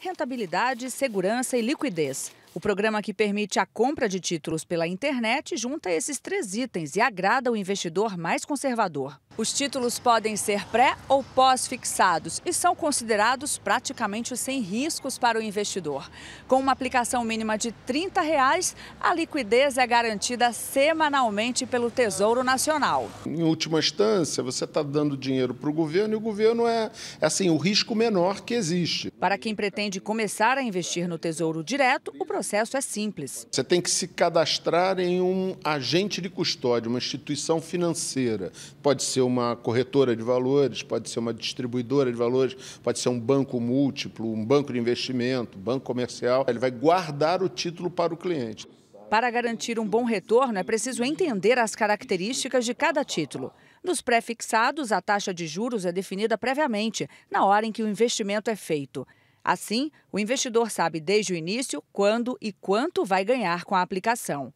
rentabilidade, segurança e liquidez. O programa que permite a compra de títulos pela internet junta esses três itens e agrada o investidor mais conservador. Os títulos podem ser pré ou pós-fixados e são considerados praticamente sem riscos para o investidor. Com uma aplicação mínima de R$ 30, reais, a liquidez é garantida semanalmente pelo Tesouro Nacional. Em última instância, você está dando dinheiro para o governo e o governo é, é assim, o risco menor que existe. Para quem pretende começar a investir no Tesouro Direto, o processo é simples. Você tem que se cadastrar em um agente de custódia, uma instituição financeira. Pode ser uma corretora de valores, pode ser uma distribuidora de valores, pode ser um banco múltiplo, um banco de investimento, banco comercial. Ele vai guardar o título para o cliente. Para garantir um bom retorno, é preciso entender as características de cada título. Nos pré-fixados, a taxa de juros é definida previamente, na hora em que o investimento é feito. Assim, o investidor sabe desde o início quando e quanto vai ganhar com a aplicação.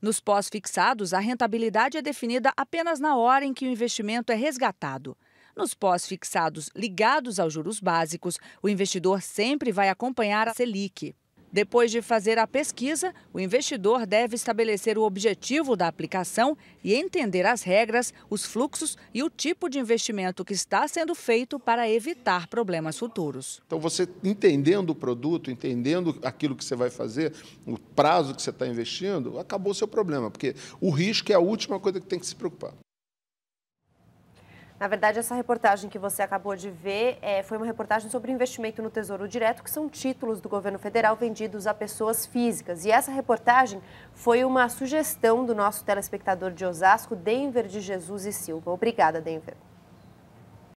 Nos pós-fixados, a rentabilidade é definida apenas na hora em que o investimento é resgatado. Nos pós-fixados ligados aos juros básicos, o investidor sempre vai acompanhar a Selic. Depois de fazer a pesquisa, o investidor deve estabelecer o objetivo da aplicação e entender as regras, os fluxos e o tipo de investimento que está sendo feito para evitar problemas futuros. Então, você entendendo o produto, entendendo aquilo que você vai fazer, o prazo que você está investindo, acabou o seu problema, porque o risco é a última coisa que tem que se preocupar. Na verdade, essa reportagem que você acabou de ver é, foi uma reportagem sobre investimento no Tesouro Direto, que são títulos do governo federal vendidos a pessoas físicas. E essa reportagem foi uma sugestão do nosso telespectador de Osasco, Denver de Jesus e Silva. Obrigada, Denver.